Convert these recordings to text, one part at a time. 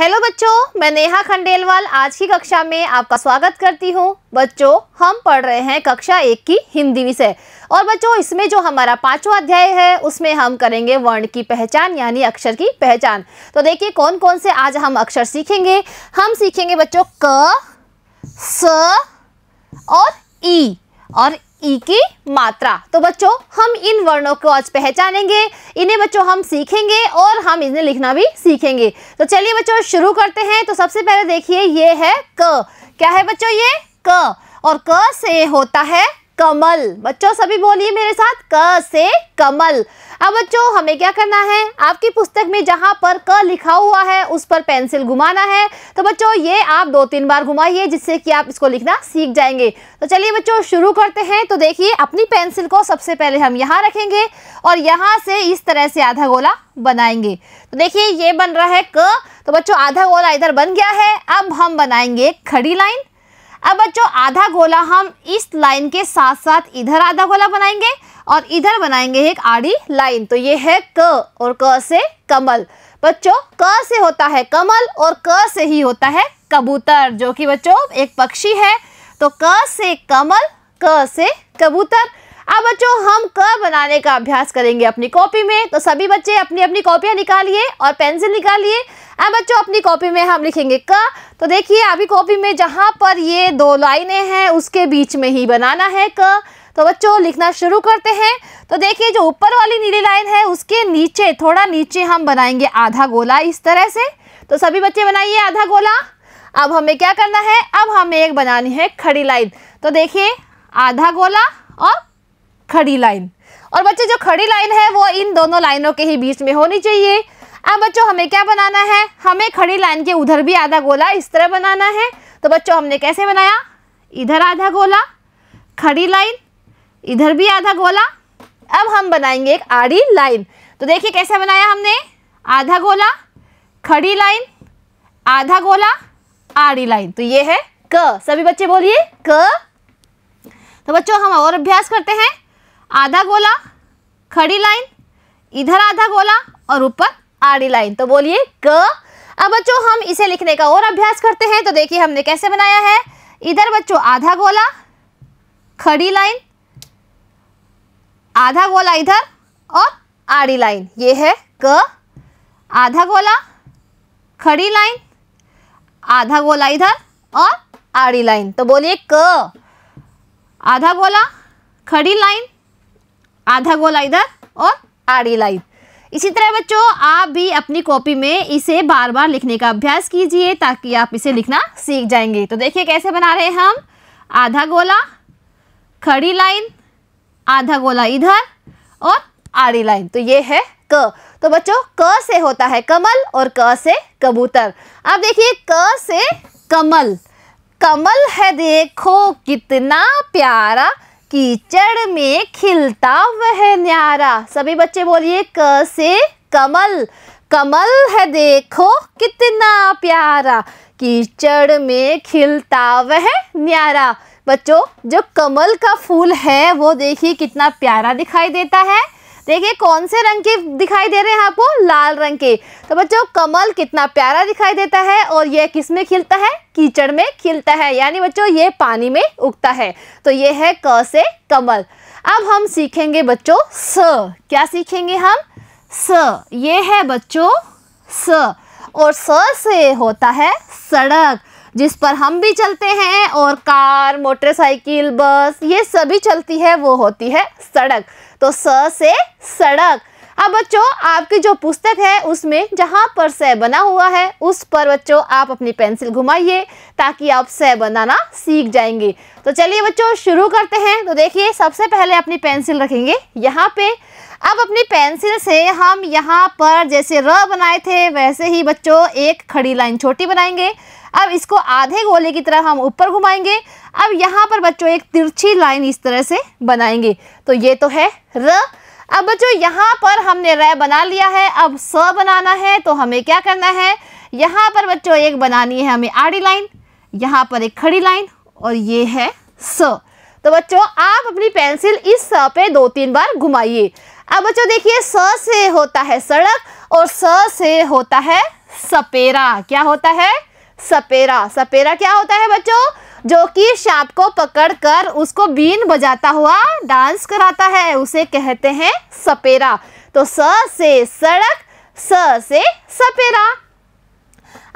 Hello बच्चों मैं नेहा खंडेलवाल आज की कक्षा में आपका स्वागत करती हूँ बच्चों हम पढ़ रहे हैं कक्षा एक की हिंदी विषय और बच्चों इसमें जो हमारा पांचवा अध्याय है उसमें हम करेंगे वर्ण की पहचान यानी अक्षर की पहचान तो देखिए कौन कौन से आज हम अक्षर सीखेंगे हम सीखेंगे बच्चों क स और ई और ई की मात्रा तो बच्चों हम इन वर्णों को आज पहचानेंगे इन्हें बच्चों हम सीखेंगे और हम इन्हें लिखना भी सीखेंगे तो चलिए बच्चों शुरू करते हैं तो सबसे पहले देखिए ये है क क्या है बच्चों ये क और क से होता है कमल बच्चों सभी बोलिए मेरे साथ क से कमल अब बच्चों हमें क्या करना है आपकी पुस्तक में जहाँ पर क लिखा हुआ है उस पर पेंसिल घुमाना है तो बच्चों ये आप दो तीन बार घुमाइए जिससे कि आप इसको लिखना सीख जाएंगे तो चलिए बच्चों शुरू करते हैं तो देखिए अपनी पेंसिल को सबसे पहले हम यहाँ रखेंगे और यहाँ से इस तरह से आधा गोला बनाएंगे तो देखिए ये बन रहा है क तो बच्चों आधा गोला इधर बन गया है अब हम बनाएंगे खड़ी लाइन अब बच्चों आधा गोला हम इस लाइन के साथ साथ इधर आधा गोला बनाएंगे और इधर बनाएंगे एक आड़ी लाइन तो ये है क और क से कमल बच्चों क से होता है कमल और क से ही होता है कबूतर जो कि बच्चों एक पक्षी है तो क से कमल क से कबूतर अब बच्चों हम क बनाने का अभ्यास करेंगे अपनी कॉपी में तो सभी बच्चे अपनी अपनी कॉपियां निकालिए और पेंसिल निकालिए अब बच्चों अपनी कॉपी में हम लिखेंगे क तो देखिए अभी कॉपी में जहाँ पर ये दो लाइनें हैं उसके बीच में ही बनाना है क तो बच्चों लिखना शुरू करते हैं तो देखिए जो ऊपर वाली नीली लाइन है उसके नीचे थोड़ा नीचे हम बनाएंगे आधा गोला इस तरह से तो सभी बच्चे बनाइए आधा गोला अब हमें क्या करना है अब हमें एक बनानी है खड़ी लाइन तो देखिए आधा गोला और खड़ी लाइन और बच्चे जो खड़ी लाइन है वो इन दोनों लाइनों के ही बीच में होनी चाहिए अब बच्चों हमें क्या बनाना है हमें खड़ी लाइन के उधर भी आधा गोला इस तरह बनाना है तो बच्चों हमने कैसे बनाया इधर आधा गोला खड़ी लाइन इधर भी आधा गोला अब हम बनाएंगे एक आड़ी लाइन तो देखिए कैसे बनाया हमने आधा गोला खड़ी लाइन आधा गोला आड़ी लाइन तो ये है क सभी बच्चे बोलिए क तो बच्चों हम और अभ्यास करते हैं आधा गोला खड़ी लाइन इधर आधा गोला और ऊपर आड़ी लाइन तो बोलिए क अब बच्चों हम इसे लिखने का और अभ्यास करते हैं तो देखिए हमने कैसे बनाया है इधर बच्चों आधा गोला खड़ी लाइन आधा गोला इधर और आड़ी लाइन ये है क आधा गोला खड़ी लाइन आधा गोला इधर और आड़ी लाइन तो बोलिए क आधा गोला खड़ी लाइन आधा गोला इधर और आड़ी लाइन इसी तरह बच्चों आप भी अपनी कॉपी में इसे बार बार लिखने का अभ्यास कीजिए ताकि आप इसे लिखना सीख जाएंगे तो देखिए कैसे बना रहे हैं हम आधा गोला खड़ी लाइन आधा गोला इधर और आड़ी लाइन तो ये है क तो बच्चों क से होता है कमल और क से कबूतर अब देखिए क से कमल कमल है देखो कितना प्यारा कीचड़ में खिलता वह न्यारा सभी बच्चे बोलिए क से कमल कमल है देखो कितना प्यारा कीचड़ में खिलता वह न्यारा बच्चों जो कमल का फूल है वो देखिए कितना प्यारा दिखाई देता है देखिए कौन से रंग के दिखाई दे रहे हैं आपको लाल रंग के तो बच्चों कमल कितना प्यारा दिखाई देता है और यह किस में खिलता है कीचड़ में खिलता है यानी बच्चों ये पानी में उगता है तो ये है क से कमल अब हम सीखेंगे बच्चों स क्या सीखेंगे हम स ये है बच्चों स और स से होता है सड़क जिस पर हम भी चलते हैं और कार मोटरसाइकिल बस ये सभी चलती है वो होती है सड़क तो स से सड़क अब बच्चों आपकी जो पुस्तक है उसमें जहाँ पर सह बना हुआ है उस पर बच्चों आप अपनी पेंसिल घुमाइए ताकि आप सह बनाना सीख जाएंगे तो चलिए बच्चों शुरू करते हैं तो देखिए सबसे पहले अपनी पेंसिल रखेंगे यहाँ पे अब अपनी पेंसिल से हम यहाँ पर जैसे र बनाए थे वैसे ही बच्चों एक खड़ी लाइन छोटी बनाएंगे अब इसको आधे गोले की तरह हम ऊपर घुमाएंगे अब यहाँ पर बच्चों एक तिरछी लाइन इस तरह से बनाएंगे तो ये तो है र अब बच्चों यहाँ पर हमने र बना लिया है अब स बनाना है तो हमें क्या करना है यहाँ पर बच्चों एक बनानी है हमें आड़ी लाइन यहाँ पर एक खड़ी लाइन और ये है स तो बच्चों आप अपनी पेंसिल इस स पे दो तीन बार घुमाइए अब बच्चों देखिए स से होता है सड़क और स से होता है सपेरा क्या होता है सपेरा सपेरा क्या होता है बच्चों जो कि शाप को पकड़कर उसको बीन बजाता हुआ डांस कराता है उसे कहते हैं सपेरा तो स से सड़क स से सपेरा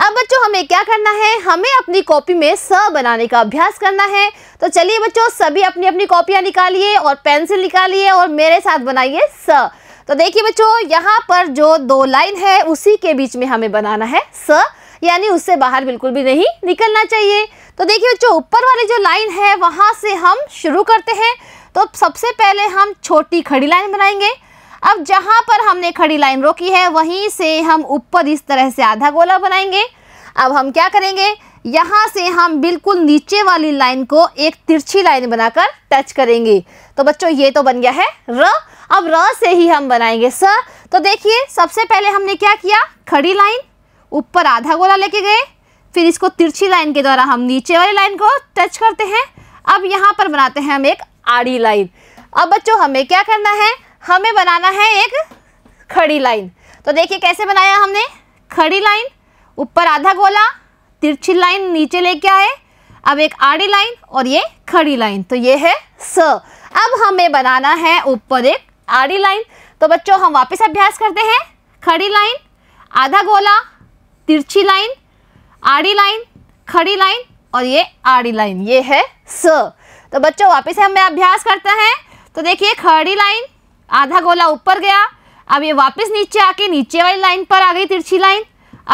अब बच्चों हमें क्या करना है हमें अपनी कॉपी में स बनाने का अभ्यास करना है तो चलिए बच्चों सभी अपनी अपनी कॉपियां निकालिए और पेंसिल निकालिए और मेरे साथ बनाइए स तो देखिए बच्चों यहाँ पर जो दो लाइन है उसी के बीच में हमें बनाना है स यानी उससे बाहर बिल्कुल भी नहीं निकलना चाहिए तो देखिए बच्चों ऊपर वाली जो लाइन है वहाँ से हम शुरू करते हैं तो सबसे पहले हम छोटी खड़ी लाइन बनाएंगे अब जहाँ पर हमने खड़ी लाइन रोकी है वहीं से हम ऊपर इस तरह से आधा गोला बनाएंगे अब हम क्या करेंगे यहाँ से हम बिल्कुल नीचे वाली लाइन को एक तिरछी लाइन बनाकर टच करेंगे तो बच्चों ये तो बन गया है र अब र से ही हम बनाएंगे स तो देखिए सबसे पहले हमने क्या किया खड़ी लाइन ऊपर आधा गोला लेके गए फिर इसको तिरछी लाइन के द्वारा हम नीचे वाली लाइन को टच करते हैं अब यहाँ पर बनाते हैं हम एक आड़ी लाइन अब बच्चों हमें क्या करना है हमें बनाना है एक खड़ी लाइन तो देखिए कैसे बनाया हमने खड़ी लाइन ऊपर आधा गोला तिरछी लाइन नीचे लेके आए अब एक आड़ी लाइन और ये खड़ी लाइन तो ये है स अब हमें बनाना है ऊपर एक आड़ी लाइन तो बच्चों हम वापस अभ्यास करते हैं खड़ी लाइन आधा गोला तिरछी लाइन आड़ी लाइन खड़ी लाइन और ये आड़ी लाइन ये है स तो बच्चों वापस हम अभ्यास करते हैं तो देखिए खड़ी लाइन आधा गोला ऊपर गया अब ये वापस नीचे आके नीचे वाली लाइन पर आ गई तिरछी लाइन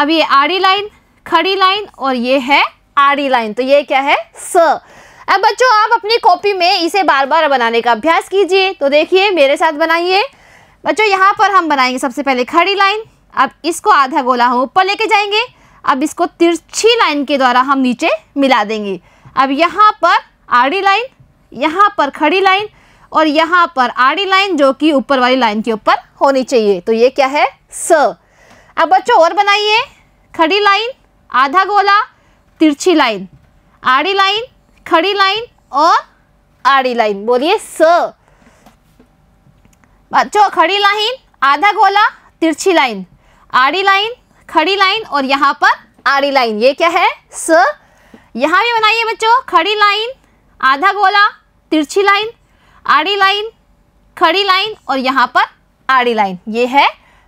अब ये आड़ी लाइन खड़ी लाइन और ये है आड़ी लाइन तो ये क्या है स अब बच्चों आप अपनी कॉपी में इसे बार बार बनाने का अभ्यास कीजिए तो देखिए मेरे साथ बनाइए बच्चों यहाँ पर हम बनाएंगे सबसे पहले खड़ी लाइन अब इसको आधा गोला हम ऊपर लेके जाएंगे अब इसको तिरछी लाइन के द्वारा हम नीचे मिला देंगे अब यहाँ पर आड़ी लाइन यहाँ पर खड़ी लाइन और यहाँ पर आड़ी लाइन जो कि ऊपर वाली लाइन के ऊपर होनी चाहिए तो ये क्या है स अब बच्चों और बनाइए खड़ी लाइन आधा गोला तिरछी लाइन आड़ी लाइन खड़ी लाइन और आड़ी लाइन बोलिए स बच्चों खड़ी लाइन आधा गोला तिरछी लाइन आड़ी लाइन खड़ी लाइन और यहाँ पर आड़ी लाइन ये क्या है स यहाँ भी बनाइए बच्चों खड़ी लाइन आधा गोला तिरछी लाइन आड़ी लाइन खड़ी लाइन और यहाँ पर आड़ी लाइन ये है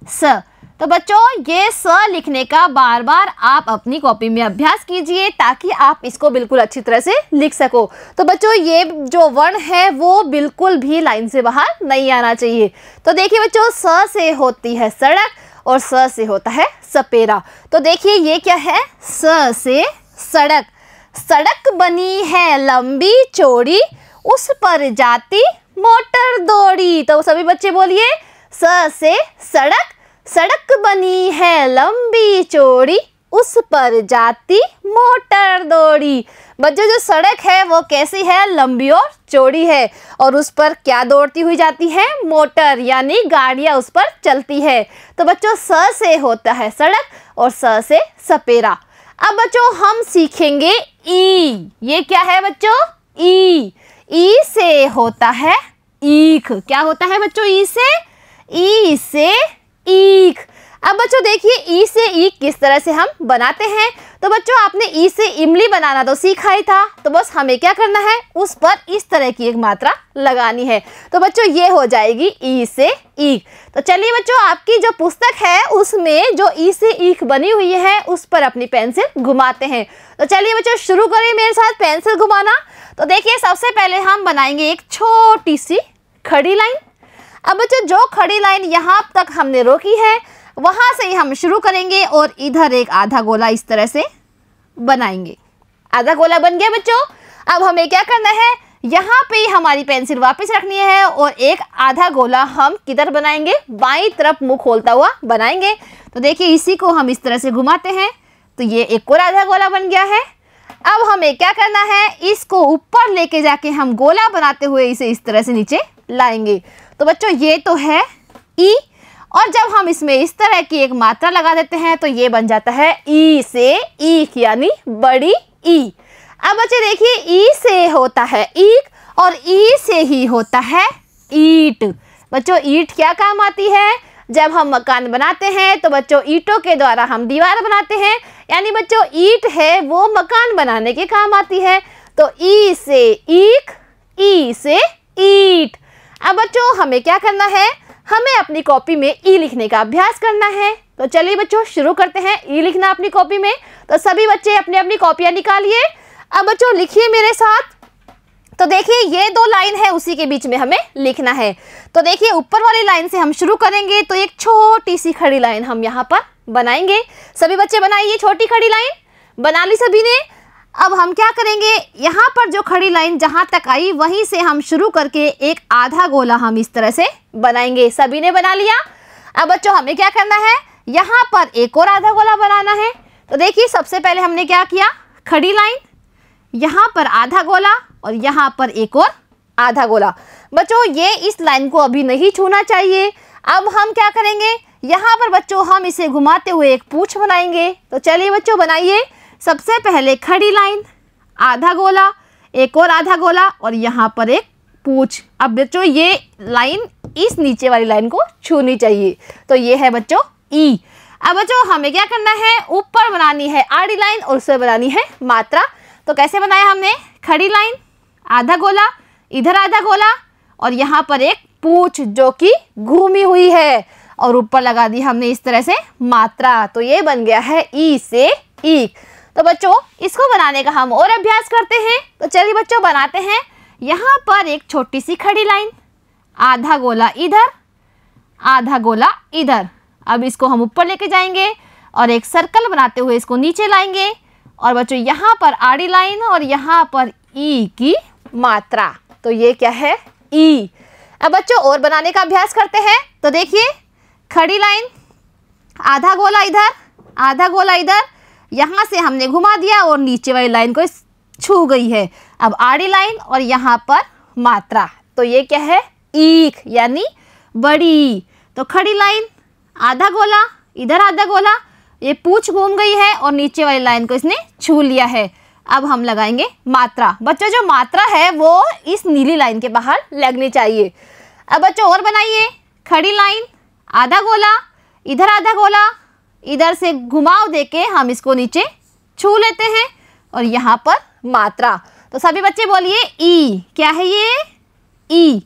स तो बच्चों ये स लिखने का बार बार आप अपनी कॉपी में अभ्यास कीजिए ताकि आप इसको बिल्कुल अच्छी तरह से लिख सको तो बच्चों ये जो वर्ण है वो बिल्कुल भी लाइन से बाहर नहीं आना चाहिए तो देखिए बच्चों स से होती है सड़क और स से होता है सपेरा तो देखिए ये क्या है स से सड़क सड़क बनी है लंबी चौड़ी उस पर जाती मोटर दौड़ी तो सभी बच्चे बोलिए स से सड़क सड़क बनी है लंबी चौड़ी उस पर जाती मोटर दौड़ी बच्चों जो सड़क है वो कैसी है लंबी और चौड़ी है और उस पर क्या दौड़ती हुई जाती है मोटर यानी गाड़ियाँ उस पर चलती है तो बच्चों स से होता है सड़क और स से सपेरा अब बच्चों हम सीखेंगे ई ये क्या है बच्चों ई ई से होता है ईख क्या होता है बच्चों ई से ई से ईख अब बच्चों देखिए ई से ई किस तरह से हम बनाते हैं तो बच्चों आपने ई से इमली बनाना तो सीखा ही था तो बस हमें क्या करना है उस पर इस तरह की एक मात्रा लगानी है तो बच्चों ये हो जाएगी ई से ईक तो चलिए बच्चों आपकी जो पुस्तक है उसमें जो ई से ईक बनी हुई है उस पर अपनी पेंसिल घुमाते हैं तो चलिए बच्चों शुरू करें मेरे साथ पेंसिल घुमाना तो देखिए सबसे पहले हम बनाएंगे एक छोटी सी खड़ी लाइन अब बच्चों जो खड़ी लाइन यहाँ तक हमने रोकी है वहां से ही हम शुरू करेंगे और इधर एक आधा गोला इस तरह से बनाएंगे आधा गोला बन गया बच्चों अब हमें क्या करना है यहाँ पे हमारी पेंसिल वापस रखनी है और एक आधा गोला हम किधर बनाएंगे बाई तरफ मुंह खोलता हुआ बनाएंगे तो देखिए इसी को हम इस तरह से घुमाते हैं तो ये एक और आधा गोला बन गया है अब हमें क्या करना है इसको ऊपर लेके जाके हम गोला बनाते हुए इसे इस तरह से नीचे लाएंगे तो बच्चों ये तो है ई और जब हम इसमें इस तरह की एक मात्रा लगा देते हैं तो ये बन जाता है ई से ईख यानी बड़ी ई अब बच्चे देखिए ई से होता है ईक और ई से ही होता है ईट बच्चों ईट क्या काम आती है जब हम मकान बनाते हैं तो बच्चों ईटों के द्वारा हम दीवार बनाते हैं यानी बच्चों ईट है वो मकान बनाने के काम आती है तो ई से ईक ई से ईट अब बच्चों हमें क्या करना है हमें अपनी कॉपी में ई लिखने का अभ्यास करना है तो चलिए बच्चों शुरू करते हैं ई लिखना अपनी कॉपी में तो सभी बच्चे अपने अपनी कॉपियां निकालिए अब बच्चों लिखिए मेरे साथ तो देखिए ये दो लाइन है उसी के बीच में हमें लिखना है तो देखिए ऊपर वाली लाइन से हम शुरू करेंगे तो एक छोटी सी खड़ी लाइन हम यहाँ पर बनाएंगे सभी बच्चे बनाइए छोटी खड़ी लाइन बना ली सभी ने अब हम क्या करेंगे यहाँ पर जो खड़ी लाइन जहाँ तक आई वहीं से हम शुरू करके एक आधा गोला हम इस तरह से बनाएंगे सभी ने बना लिया अब बच्चों हमें क्या करना है यहाँ पर एक और आधा गोला बनाना है तो देखिए सबसे पहले हमने क्या किया खड़ी लाइन यहाँ पर आधा गोला और यहाँ पर एक और आधा गोला बच्चों ये इस लाइन को अभी नहीं छूना चाहिए अब हम क्या करेंगे यहाँ पर बच्चों हम इसे घुमाते हुए एक पूछ बनाएंगे तो चलिए बच्चों बनाइए सबसे पहले खड़ी लाइन आधा गोला एक और आधा गोला और यहाँ पर एक पूछ अब बच्चों ये लाइन इस नीचे वाली लाइन को छूनी चाहिए तो ये है बच्चों ई e। अब बच्चों हमें क्या करना है ऊपर बनानी है आड़ी लाइन और उसमें बनानी है मात्रा तो कैसे बनाया हमने खड़ी लाइन आधा गोला इधर आधा गोला और यहाँ पर एक पूछ जो कि घूमी हुई है और ऊपर लगा दी हमने इस तरह से मात्रा तो ये बन गया है ई e से ईक तो बच्चों इसको बनाने का हम और अभ्यास करते हैं तो चलिए बच्चों बनाते हैं यहाँ पर एक छोटी सी खड़ी लाइन आधा गोला इधर आधा गोला इधर अब इसको हम ऊपर लेके जाएंगे और एक सर्कल बनाते हुए इसको नीचे लाएंगे और बच्चों यहाँ पर आड़ी लाइन और यहाँ पर ई की मात्रा तो ये क्या है ई अब बच्चों और बनाने का अभ्यास करते हैं तो देखिए खड़ी लाइन आधा गोला इधर आधा गोला इधर यहाँ से हमने घुमा दिया और नीचे वाली लाइन को छू गई है अब आड़ी लाइन और यहाँ पर मात्रा तो ये क्या है ईख यानी बड़ी तो खड़ी लाइन आधा गोला इधर आधा गोला ये पूछ घूम गई है और नीचे वाली लाइन को इसने छू लिया है अब हम लगाएंगे मात्रा बच्चों जो मात्रा है वो इस नीली लाइन के बाहर लगनी चाहिए अब बच्चों और बनाइए खड़ी लाइन आधा गोला इधर आधा गोला इधर से घुमाव देके हम इसको नीचे छू लेते हैं और यहाँ पर मात्रा तो सभी बच्चे बोलिए ई क्या है ये ई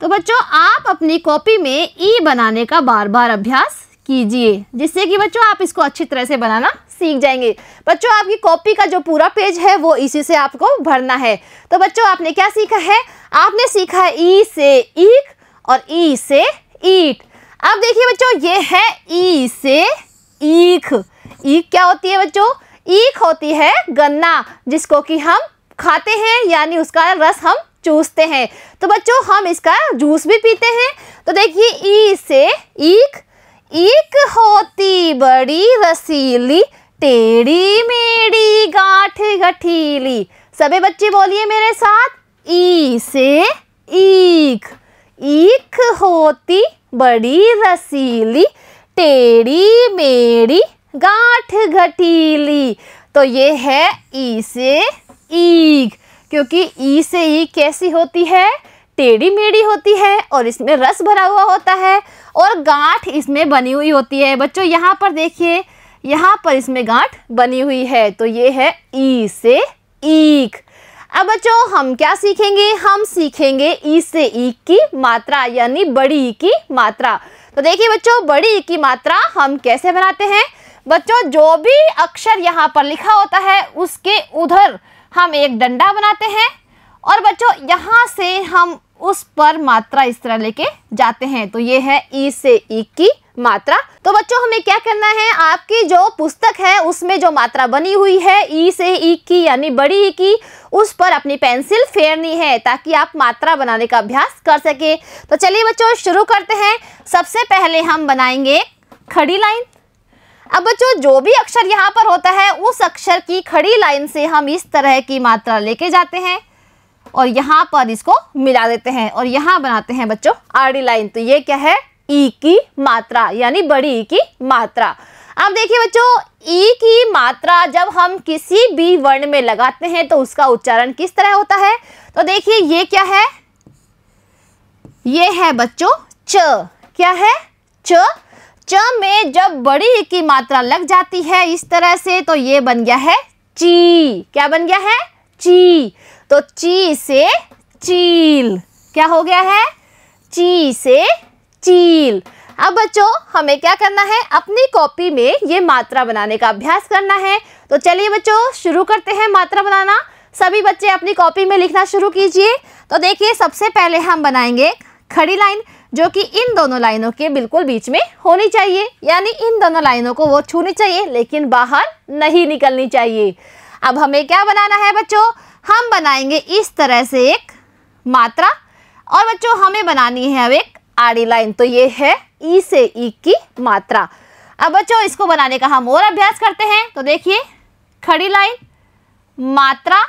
तो बच्चों आप अपनी कॉपी में ई बनाने का बार बार अभ्यास कीजिए जिससे कि बच्चों आप इसको अच्छी तरह से बनाना सीख जाएंगे बच्चों आपकी कॉपी का जो पूरा पेज है वो इसी से आपको भरना है तो बच्चों आपने क्या सीखा है आपने सीखा है ई से ईक और ई से ईट अब देखिए बच्चों ये है ई से ईख ईख क्या होती है बच्चों ईख होती है गन्ना जिसको कि हम खाते हैं यानी उसका रस हम चूसते हैं तो बच्चों हम इसका जूस भी पीते हैं तो देखिए ई से ईख ईख होती बड़ी रसीली टेढ़ी मेढ़ी गांठ गठीली सभी बच्चे बोलिए मेरे साथ ई से ईख ईख होती बड़ी रसीली टेढ़ी मेढ़ी गांठ घटीली तो ये है ई से ईग क्योंकि ई से ई कैसी होती है टेढ़ी मेढ़ी होती है और इसमें रस भरा हुआ होता है और गांठ इसमें बनी हुई होती है बच्चों यहाँ पर देखिए यहाँ पर इसमें गांठ बनी हुई है तो ये है ई से ईक अब बच्चों हम क्या सीखेंगे हम सीखेंगे ई से ईक की मात्रा यानी बड़ी की मात्रा तो देखिए बच्चों बड़ी की मात्रा हम कैसे बनाते हैं बच्चों जो भी अक्षर यहाँ पर लिखा होता है उसके उधर हम एक डंडा बनाते हैं और बच्चों यहाँ से हम उस पर मात्रा इस तरह लेके जाते हैं तो ये है ई से की मात्रा तो बच्चों हमें क्या करना है आपकी जो पुस्तक है उसमें जो मात्रा बनी हुई है ई से ई की यानी बड़ी ई की उस पर अपनी पेंसिल फेरनी है ताकि आप मात्रा बनाने का अभ्यास कर सके तो चलिए बच्चों शुरू करते हैं सबसे पहले हम बनाएंगे खड़ी लाइन अब बच्चों जो भी अक्षर यहाँ पर होता है उस अक्षर की खड़ी लाइन से हम इस तरह की मात्रा लेके जाते हैं और यहाँ पर इसको मिला देते हैं और यहाँ बनाते हैं बच्चों आड़ी लाइन तो ये क्या है ई की मात्रा यानी बड़ी ई की मात्रा अब देखिए बच्चों ई की मात्रा जब हम किसी भी वर्ण में लगाते हैं तो उसका उच्चारण किस तरह होता है तो देखिए ये क्या है ये है बच्चों च क्या है च च में जब बड़ी ई की मात्रा लग जाती है इस तरह से तो ये बन गया है ची क्या बन गया है ची तो ची से चील क्या हो गया है ची से चील अब बच्चों हमें क्या करना है अपनी कॉपी में ये मात्रा बनाने का अभ्यास करना है तो चलिए बच्चों शुरू करते हैं मात्रा बनाना सभी बच्चे अपनी कॉपी में लिखना शुरू कीजिए तो देखिए सबसे पहले हम बनाएंगे खड़ी लाइन जो कि इन दोनों लाइनों के बिल्कुल बीच में होनी चाहिए यानी इन दोनों लाइनों को वो छूनी चाहिए लेकिन बाहर नहीं निकलनी चाहिए अब हमें क्या बनाना है बच्चों हम बनाएंगे इस तरह से एक मात्रा और बच्चों हमें बनानी है अब एक आड़ी लाइन तो ये है ई से ई की मात्रा अब बच्चों इसको बनाने का हम और अभ्यास करते हैं तो देखिए खड़ी लाइन मात्रा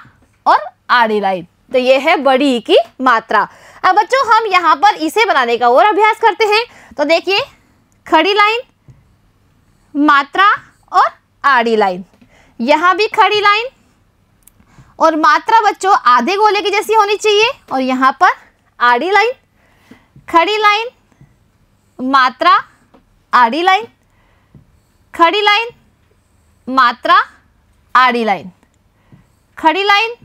और आड़ी लाइन तो ये है बड़ी ई की मात्रा अब बच्चों हम यहाँ पर इसे बनाने का और अभ्यास करते हैं तो देखिए खड़ी लाइन मात्रा और आड़ी लाइन यहाँ भी खड़ी लाइन और मात्रा बच्चों आधे गोले की जैसी होनी चाहिए और यहाँ पर आड़ी लाइन खड़ी लाइन मात्रा आड़ी लाइन खड़ी लाइन मात्रा आड़ी लाइन खड़ी लाइन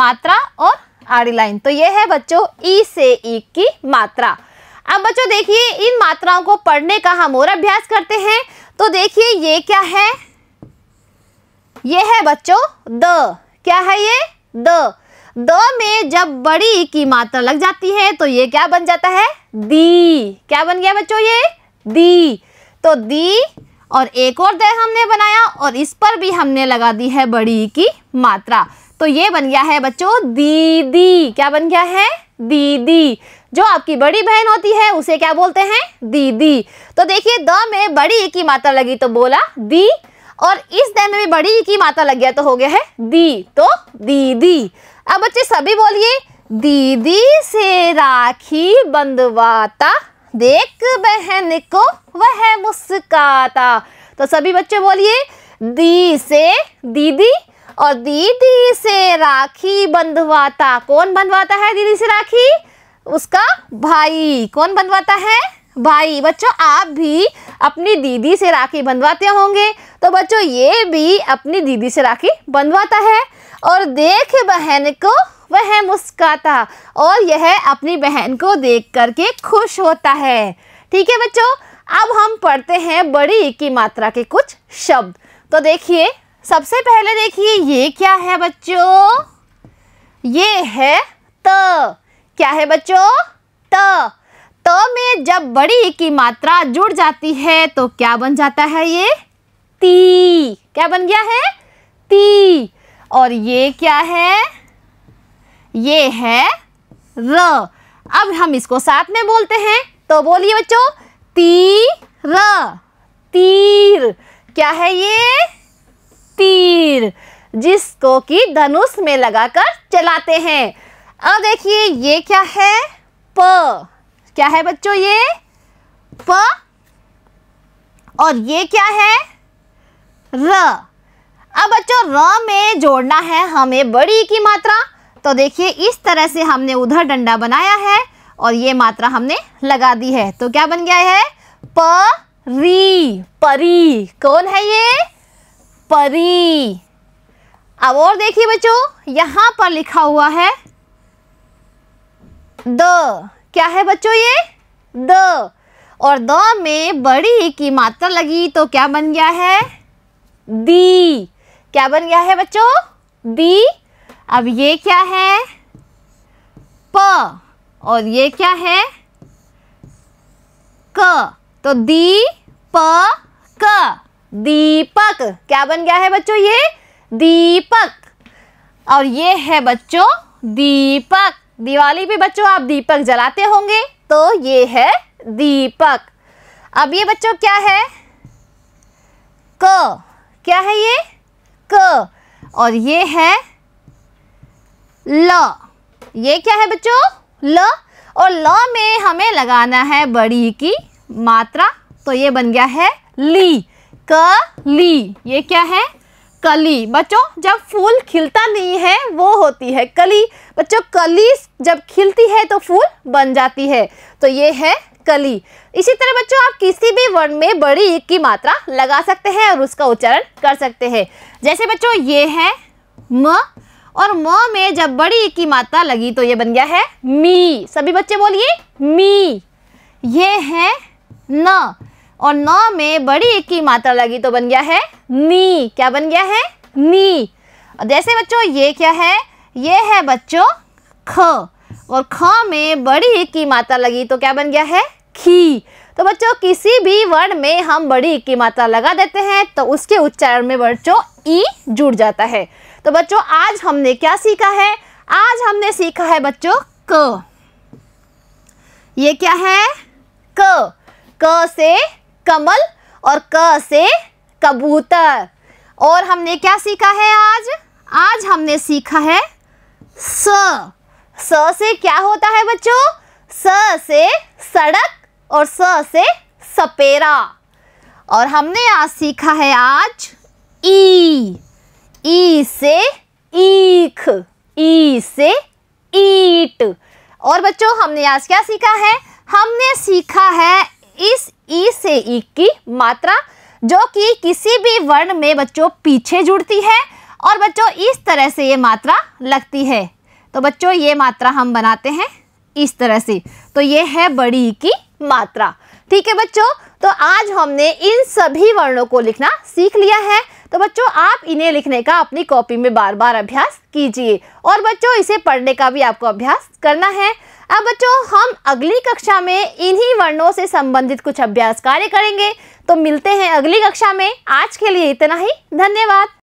मात्रा और आड़ी लाइन तो ये है बच्चों ई से ई की मात्रा अब बच्चों देखिए इन मात्राओं को पढ़ने का हम और अभ्यास करते हैं तो देखिए ये क्या है ये है बच्चों द क्या है ये द द में जब बड़ी की मात्रा लग जाती है तो ये क्या बन जाता है दी क्या बन गया बच्चों ये दी तो दी और एक और द हमने बनाया और इस पर भी हमने लगा दी है बड़ी की मात्रा तो ये बन गया है बच्चों दीदी क्या बन गया है दीदी जो आपकी बड़ी बहन होती है उसे क्या बोलते हैं दीदी तो देखिए द में बड़ी की मात्रा लगी तो बोला दी और इस दे में भी बड़ी की माता लग गया तो हो गया है दी तो दीदी अब बच्चे सभी बोलिए दीदी से राखी बंधवाता देख बहन को वह मुस्काता तो सभी बच्चे बोलिए दी से दीदी और दीदी से राखी बंधवाता कौन बनवाता है दीदी से राखी उसका भाई कौन बनवाता है भाई बच्चों आप भी अपनी दीदी से राखी बंधवाते होंगे तो बच्चों ये भी अपनी दीदी से राखी बंधवाता है और देख बहन को वह मुस्काता और यह अपनी बहन को देख करके खुश होता है ठीक है बच्चों अब हम पढ़ते हैं बड़ी की मात्रा के कुछ शब्द तो देखिए सबसे पहले देखिए ये क्या है बच्चों ये है त क्या है बच्चों त त तो में जब बड़ी की मात्रा जुड़ जाती है तो क्या बन जाता है ये ती क्या बन गया है ती और ये क्या है ये है र अब हम इसको साथ में बोलते हैं तो बोलिए बच्चों र तीर क्या है ये तीर जिसको कि धनुष में लगाकर चलाते हैं अब देखिए ये क्या है प क्या है बच्चों ये प और ये क्या है र अब बच्चों र में जोड़ना है हमें बड़ी की मात्रा तो देखिए इस तरह से हमने उधर डंडा बनाया है और ये मात्रा हमने लगा दी है तो क्या बन गया है प री परी कौन है ये परी अब और देखिए बच्चों यहाँ पर लिखा हुआ है द क्या है बच्चों ये द और द में बड़ी की मात्रा लगी तो क्या बन गया है दी क्या बन गया है बच्चों दी अब ये क्या है प और ये क्या है क तो दी प क दीपक क्या बन गया है बच्चों ये दीपक और ये है बच्चों दीपक दिवाली पे बच्चों आप दीपक जलाते होंगे तो ये है दीपक अब ये बच्चों क्या है क क्या है ये क और ये है ल ये क्या है बच्चों ल और ल में हमें लगाना है बड़ी की मात्रा तो ये बन गया है ली क ली ये क्या है कली बच्चों जब फूल खिलता नहीं है वो होती है कली बच्चों कली जब खिलती है तो फूल बन जाती है तो ये है कली इसी तरह बच्चों आप किसी भी वर्ण में बड़ी एक की मात्रा लगा सकते हैं और उसका उच्चारण कर सकते हैं जैसे बच्चों ये है म और म में जब बड़ी एक की मात्रा लगी तो ये बन गया है मी सभी बच्चे बोलिए मी ये है न और न में बड़ी एक की मात्रा लगी तो बन गया है नी क्या बन गया है नी जैसे बच्चों ये क्या है ये है बच्चों ख और ख में बड़ी एक की मात्रा लगी तो क्या बन गया है खी तो बच्चों किसी भी वर्ड में हम बड़ी एक की मात्रा लगा देते हैं तो उसके उच्चारण में बच्चों ई जुड़ जाता है तो बच्चों आज हमने क्या सीखा है आज हमने सीखा है बच्चों क ये क्या है क क से कमल और क से कबूतर और हमने क्या सीखा है आज आज हमने सीखा है स स से क्या होता है बच्चों स से सड़क और स से सपेरा और हमने आज सीखा है आज ई ई से ईख ई से ईट और बच्चों हमने आज क्या सीखा है हमने सीखा है इस ई से ई की मात्रा जो कि किसी भी वर्ण में बच्चों पीछे जुड़ती है और बच्चों इस तरह से ये मात्रा लगती है तो बच्चों ये मात्रा हम बनाते हैं इस तरह से तो ये है बड़ी की मात्रा ठीक है बच्चों तो आज हमने इन सभी वर्णों को लिखना सीख लिया है तो बच्चों आप इन्हें लिखने का अपनी कॉपी में बार बार अभ्यास कीजिए और बच्चों इसे पढ़ने का भी आपको अभ्यास करना है अब बच्चों हम अगली कक्षा में इन्हीं वर्णों से संबंधित कुछ अभ्यास कार्य करेंगे तो मिलते हैं अगली कक्षा में आज के लिए इतना ही धन्यवाद